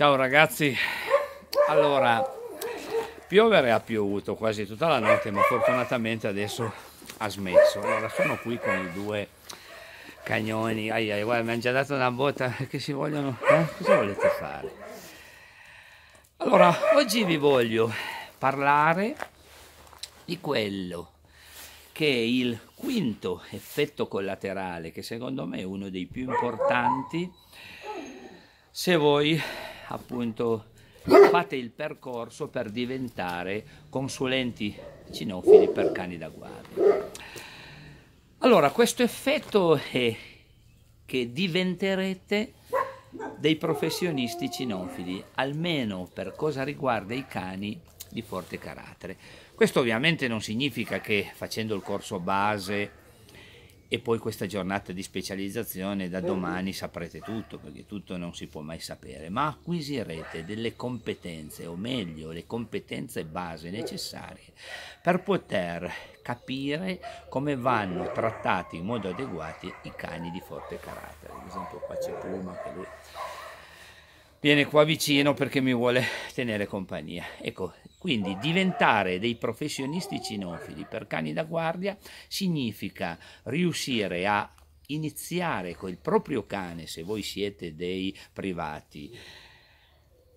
Ciao ragazzi, allora piovere ha piovuto quasi tutta la notte ma fortunatamente adesso ha smesso. Allora sono qui con i due cagnoni, ai ai, guarda mi hanno già dato una botta che si vogliono, eh? cosa volete fare? Allora oggi vi voglio parlare di quello che è il quinto effetto collaterale che secondo me è uno dei più importanti se voi appunto fate il percorso per diventare consulenti cinofili per cani da guardia. Allora, questo effetto è che diventerete dei professionisti cinofili, almeno per cosa riguarda i cani di forte carattere. Questo ovviamente non significa che facendo il corso base e poi questa giornata di specializzazione da eh. domani saprete tutto perché tutto non si può mai sapere ma acquisirete delle competenze o meglio le competenze base necessarie per poter capire come vanno trattati in modo adeguato i cani di forte carattere ad esempio qua c'è Puma che lui viene qua vicino perché mi vuole tenere compagnia. Ecco, quindi diventare dei professionisti cinofili per cani da guardia significa riuscire a iniziare col proprio cane, se voi siete dei privati,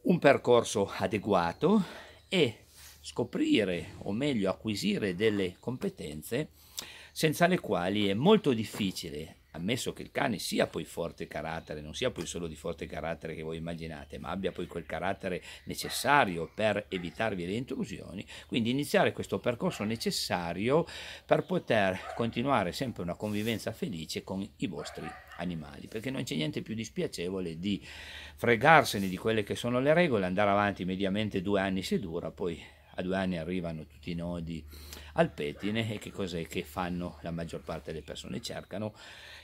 un percorso adeguato e scoprire o meglio acquisire delle competenze senza le quali è molto difficile ammesso che il cane sia poi forte carattere, non sia poi solo di forte carattere che voi immaginate, ma abbia poi quel carattere necessario per evitarvi le intrusioni, quindi iniziare questo percorso necessario per poter continuare sempre una convivenza felice con i vostri animali, perché non c'è niente più dispiacevole di fregarsene di quelle che sono le regole, andare avanti mediamente due anni se dura, poi a due anni arrivano tutti i nodi al pettine e che cos'è che fanno la maggior parte delle persone? Cercano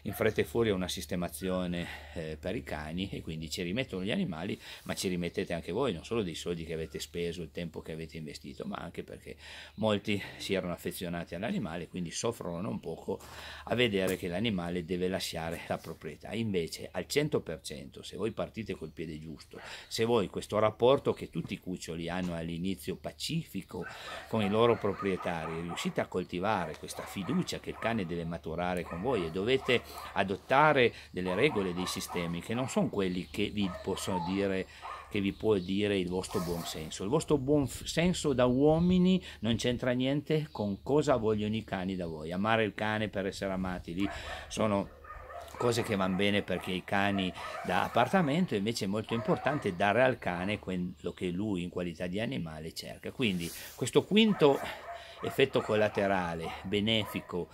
in fretta e furia una sistemazione eh, per i cani e quindi ci rimettono gli animali, ma ci rimettete anche voi, non solo dei soldi che avete speso, il tempo che avete investito, ma anche perché molti si erano affezionati all'animale, quindi soffrono non poco a vedere che l'animale deve lasciare la proprietà. Invece al 100%, se voi partite col piede giusto, se voi questo rapporto che tutti i cuccioli hanno all'inizio pacifico con i loro proprietari, riuscite a coltivare questa fiducia che il cane deve maturare con voi e dovete adottare delle regole, dei sistemi che non sono quelli che vi possono dire che vi può dire il vostro buon senso. Il vostro buon senso da uomini non c'entra niente con cosa vogliono i cani da voi. Amare il cane per essere amati, lì sono cose che vanno bene perché i cani da appartamento invece è molto importante dare al cane quello che lui in qualità di animale cerca quindi questo quinto effetto collaterale benefico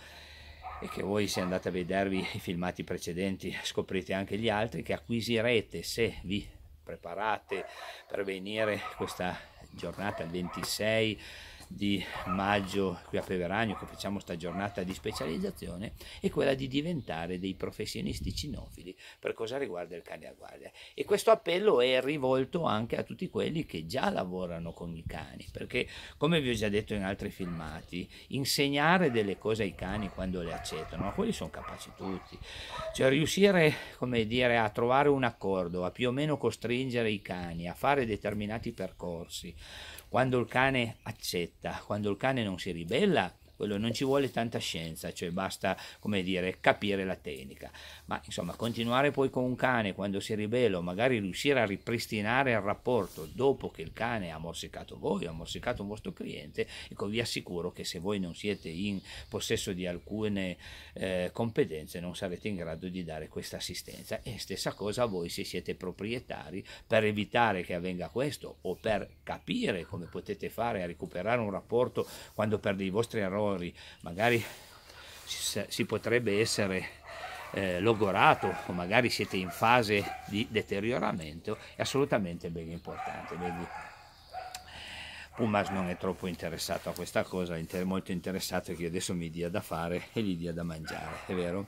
e che voi se andate a vedervi i filmati precedenti scoprite anche gli altri che acquisirete se vi preparate per venire questa giornata il 26 di maggio qui a Peveragno che facciamo sta giornata di specializzazione è quella di diventare dei professionisti cinofili per cosa riguarda il cane a guardia e questo appello è rivolto anche a tutti quelli che già lavorano con i cani perché come vi ho già detto in altri filmati insegnare delle cose ai cani quando le accettano ma quelli sono capaci tutti cioè riuscire come dire a trovare un accordo a più o meno costringere i cani a fare determinati percorsi quando il cane accetta, quando il cane non si ribella, quello non ci vuole tanta scienza, cioè basta dire, capire la tecnica, ma insomma continuare poi con un cane quando si ribella, magari riuscire a ripristinare il rapporto dopo che il cane ha morsicato voi, ha morsicato un vostro cliente, ecco vi assicuro che se voi non siete in possesso di alcune eh, competenze non sarete in grado di dare questa assistenza e stessa cosa a voi se siete proprietari per evitare che avvenga questo o per capire come potete fare a recuperare un rapporto quando per dei vostri errori errori, magari si, si potrebbe essere eh, logorato o magari siete in fase di deterioramento è assolutamente ben importante. Quindi Pumas non è troppo interessato a questa cosa, è molto interessato che io adesso mi dia da fare e gli dia da mangiare, è vero?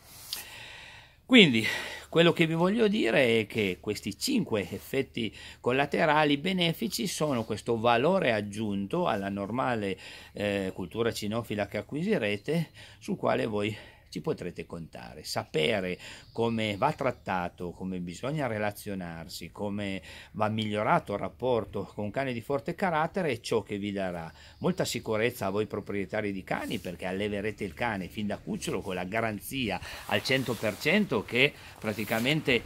Quindi quello che vi voglio dire è che questi 5 effetti collaterali benefici sono questo valore aggiunto alla normale eh, cultura cinofila che acquisirete sul quale voi ci potrete contare. Sapere come va trattato, come bisogna relazionarsi, come va migliorato il rapporto con un cane di forte carattere è ciò che vi darà molta sicurezza a voi proprietari di cani perché alleverete il cane fin da cucciolo con la garanzia al 100% che praticamente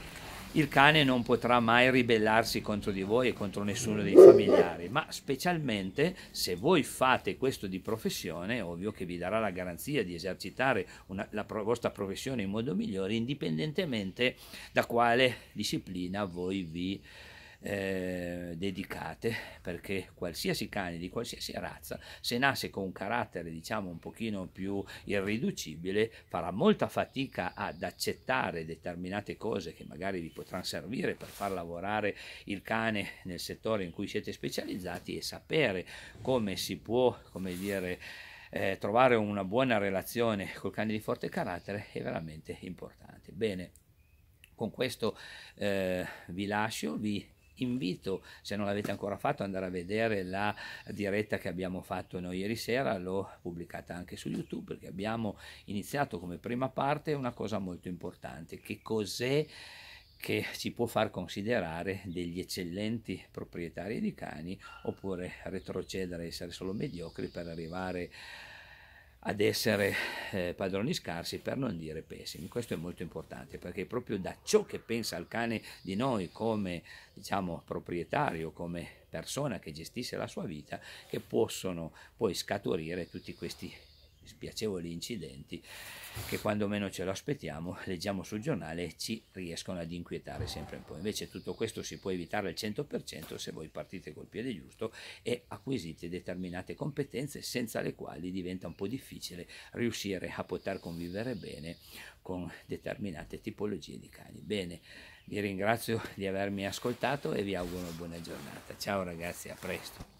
il cane non potrà mai ribellarsi contro di voi e contro nessuno dei familiari, ma specialmente se voi fate questo di professione, ovvio che vi darà la garanzia di esercitare una, la pro, vostra professione in modo migliore, indipendentemente da quale disciplina voi vi eh, dedicate perché qualsiasi cane di qualsiasi razza se nasce con un carattere diciamo un pochino più irriducibile farà molta fatica ad accettare determinate cose che magari vi potranno servire per far lavorare il cane nel settore in cui siete specializzati e sapere come si può come dire eh, trovare una buona relazione col cane di forte carattere è veramente importante bene con questo eh, vi lascio vi invito, se non l'avete ancora fatto, ad andare a vedere la diretta che abbiamo fatto noi ieri sera, l'ho pubblicata anche su YouTube perché abbiamo iniziato come prima parte una cosa molto importante, che cos'è che ci può far considerare degli eccellenti proprietari di cani oppure retrocedere, essere solo mediocri per arrivare a ad essere eh, padroni scarsi per non dire pessimi. Questo è molto importante perché proprio da ciò che pensa il cane di noi come diciamo, proprietario, come persona che gestisce la sua vita, che possono poi scaturire tutti questi spiacevoli incidenti che quando meno ce lo aspettiamo leggiamo sul giornale e ci riescono ad inquietare sempre un po'. Invece tutto questo si può evitare al 100% se voi partite col piede giusto e acquisite determinate competenze senza le quali diventa un po' difficile riuscire a poter convivere bene con determinate tipologie di cani. Bene, vi ringrazio di avermi ascoltato e vi auguro una buona giornata. Ciao ragazzi, a presto.